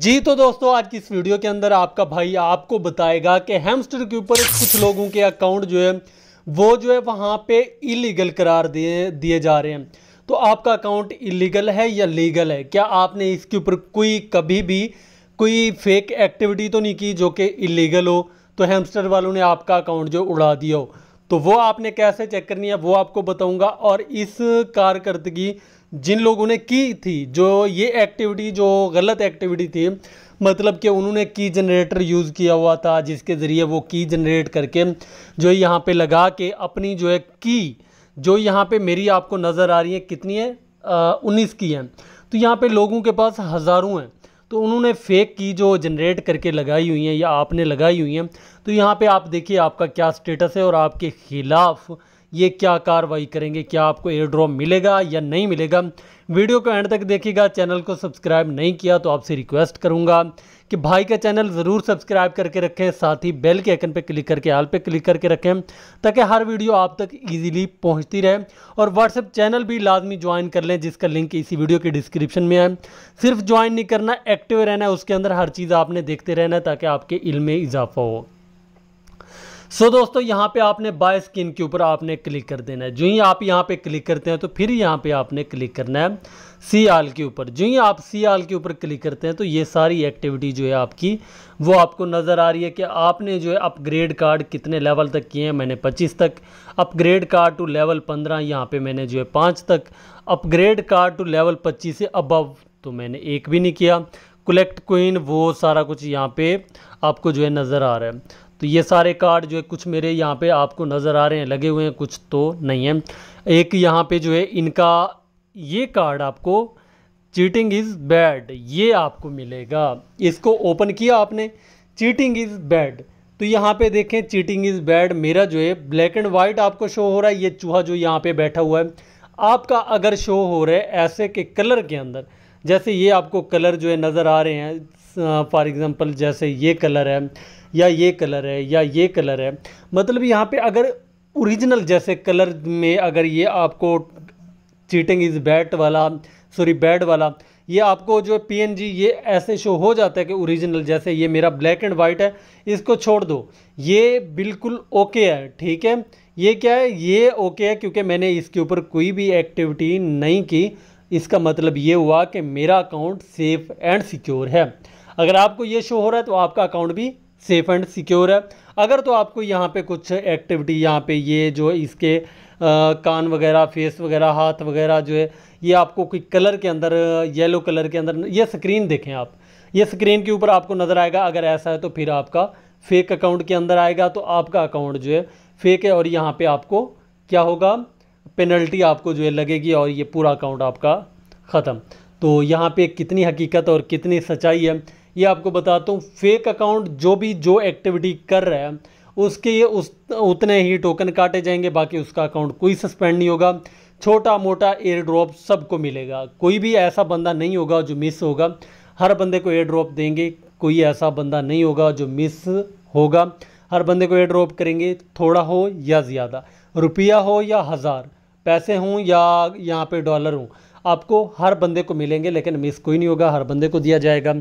जी तो दोस्तों आज की इस वीडियो के अंदर आपका भाई आपको बताएगा कि हेमस्टर के ऊपर कुछ लोगों के अकाउंट जो है वो जो है वहाँ पे इलीगल करार दिए दिए जा रहे हैं तो आपका अकाउंट इलीगल है या लीगल है क्या आपने इसके ऊपर कोई कभी भी कोई फेक एक्टिविटी तो नहीं की जो कि इलीगल हो तो हैमस्टर वालों ने आपका अकाउंट जो उड़ा दिया हो तो वो आपने कैसे चेक करनी है वो आपको बताऊंगा और इस कारकर्दगी जिन लोगों ने की थी जो ये एक्टिविटी जो गलत एक्टिविटी थी मतलब कि उन्होंने की जनरेटर यूज़ किया हुआ था जिसके ज़रिए वो की जनरेट करके जो यहाँ पे लगा के अपनी जो है की जो यहाँ पे मेरी आपको नज़र आ रही है कितनी है उन्नीस की हैं तो यहाँ पे लोगों के पास हज़ारों हैं तो उन्होंने फेक की जो जनरेट करके लगाई हुई हैं या आपने लगाई हुई हैं तो यहाँ पर आप देखिए आपका क्या स्टेटस है और आपके ख़िलाफ़ ये क्या कार्रवाई करेंगे क्या आपको एयर ड्रॉप मिलेगा या नहीं मिलेगा वीडियो को एंड तक देखिएगा चैनल को सब्सक्राइब नहीं किया तो आपसे रिक्वेस्ट करूँगा कि भाई का चैनल ज़रूर सब्सक्राइब करके रखें साथ ही बेल के आइकन पर क्लिक करके आल पे क्लिक करके रखें ताकि हर वीडियो आप तक इजीली पहुंचती रहे और व्हाट्सएप चैनल भी लाजमी ज्वाइन कर लें जिसका लिंक इसी वीडियो के डिस्क्रिप्शन में है सिर्फ ज्वाइन नहीं करना एक्टिव रहना है उसके अंदर हर चीज़ आपने देखते रहना ताकि आपके इल में इजाफा हो सो so, दोस्तों यहाँ पे आपने बाय स्किन के ऊपर आपने क्लिक कर देना है जो ही आप यहाँ पे क्लिक करते हैं तो फिर यहाँ पे आपने क्लिक करना है सी आल के ऊपर जो ही आप सी आल के ऊपर क्लिक करते हैं तो ये सारी एक्टिविटी जो है आपकी वो आपको नज़र आ रही है कि आपने जो है अपग्रेड कार्ड कितने लेवल तक किए हैं मैंने 25 तक अपग्रेड कार्ड टू लेवल 15 यहाँ पे मैंने जो है पाँच तक अपग्रेड कार्ड टू लेवल 25 से अबव तो मैंने एक भी नहीं किया कलेक्ट कोइन वो सारा कुछ यहाँ पे आपको जो है नज़र आ रहा है तो ये सारे कार्ड जो है कुछ मेरे यहाँ पे आपको नज़र आ रहे हैं लगे हुए हैं कुछ तो नहीं है एक यहाँ पे जो है इनका ये कार्ड आपको चीटिंग इज़ बैड ये आपको मिलेगा इसको ओपन किया आपने चीटिंग इज़ बैड तो यहाँ पे देखें चीटिंग इज़ बैड मेरा जो है ब्लैक एंड वाइट आपको शो हो रहा है ये चूहा जो यहाँ पे बैठा हुआ है आपका अगर शो हो रहा है ऐसे के कलर के अंदर जैसे ये आपको कलर जो है नज़र आ रहे हैं फॉर एग्ज़ाम्पल जैसे ये कलर है या ये कलर है या ये कलर है मतलब यहाँ पे अगर ओरिजिनल जैसे कलर में अगर ये आपको चीटिंग इज़ बैट वाला सॉरी बैड वाला ये आपको जो पी ये ऐसे शो हो जाता है कि ओरिजिनल जैसे ये मेरा ब्लैक एंड वाइट है इसको छोड़ दो ये बिल्कुल ओके है ठीक है ये क्या है ये ओके है क्योंकि मैंने इसके ऊपर कोई भी एक्टिविटी नहीं की इसका मतलब ये हुआ कि मेरा अकाउंट सेफ एंड सिक्योर है अगर आपको ये शो हो रहा है तो आपका अकाउंट भी सेफ़ एंड सिक्योर है अगर तो आपको यहाँ पे कुछ एक्टिविटी यहाँ पे ये जो इसके आ, कान वगैरह फेस वगैरह हाथ वगैरह जो है ये आपको कोई कलर के अंदर येलो कलर के अंदर ये स्क्रीन देखें आप ये स्क्रीन के ऊपर आपको नज़र आएगा अगर ऐसा है तो फिर आपका फेक अकाउंट के अंदर आएगा तो आपका अकाउंट जो है फेक है और यहाँ पर आपको क्या होगा पेनल्टी आपको जो है लगेगी और ये पूरा अकाउंट आपका ख़त्म तो यहाँ पे कितनी हकीकत और कितनी सच्चाई है ये आपको बताता हूँ फेक अकाउंट जो भी जो एक्टिविटी कर रहा है उसके ये उस उतने ही टोकन काटे जाएंगे बाकी उसका अकाउंट कोई सस्पेंड नहीं होगा छोटा मोटा एयर ड्रॉप सबको मिलेगा कोई भी ऐसा बंदा नहीं होगा जो मिस होगा हर बंदे को एयर ड्रॉप देंगे कोई ऐसा बंदा नहीं होगा जो मिस होगा हर बंदे को एयर ड्रॉप करेंगे थोड़ा हो या ज़्यादा रुपया हो या हज़ार पैसे हों या यहाँ पे डॉलर हों आपको हर बंदे को मिलेंगे लेकिन मिस कोई नहीं होगा हर बंदे को दिया जाएगा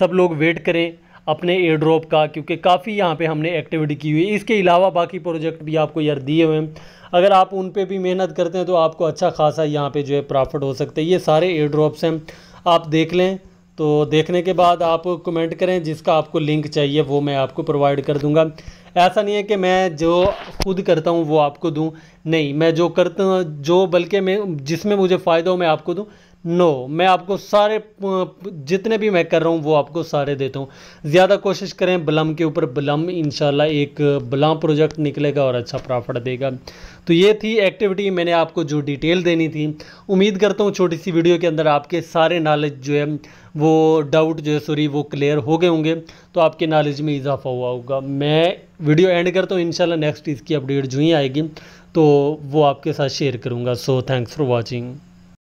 सब लोग वेट करें अपने एयर ड्रॉप का क्योंकि काफ़ी यहाँ पे हमने एक्टिविटी की हुई है इसके अलावा बाकी प्रोजेक्ट भी आपको यार दिए हुए हैं अगर आप उन पर भी मेहनत करते हैं तो आपको अच्छा खासा यहाँ पर जो है प्रॉफिट हो सकता है ये सारे एयर ड्रॉप्स हैं आप देख लें तो देखने के बाद आप कमेंट करें जिसका आपको लिंक चाहिए वो मैं आपको प्रोवाइड कर दूँगा ऐसा नहीं है कि मैं जो खुद करता हूँ वो आपको दूँ नहीं मैं जो करता हूँ जो बल्कि मैं जिसमें मुझे फ़ायदा हो मैं आपको दूँ नो no, मैं आपको सारे जितने भी मैं कर रहा हूँ वो आपको सारे देता हूँ ज़्यादा कोशिश करें बलम के ऊपर बलम इन एक बलम प्रोजेक्ट निकलेगा और अच्छा प्रॉफिट देगा तो ये थी एक्टिविटी मैंने आपको जो डिटेल देनी थी उम्मीद करता हूँ छोटी सी वीडियो के अंदर आपके सारे नॉलेज जो है वो डाउट जो है सॉरी वो क्लियर हो गए होंगे तो आपके नॉलेज में इजाफा हुआ होगा मैं वीडियो एंड करता हूँ इंशाल्लाह नेक्स्ट इसकी अपडेट जो ही आएगी तो वो आपके साथ शेयर करूँगा सो थैंक्स फॉर वॉचिंग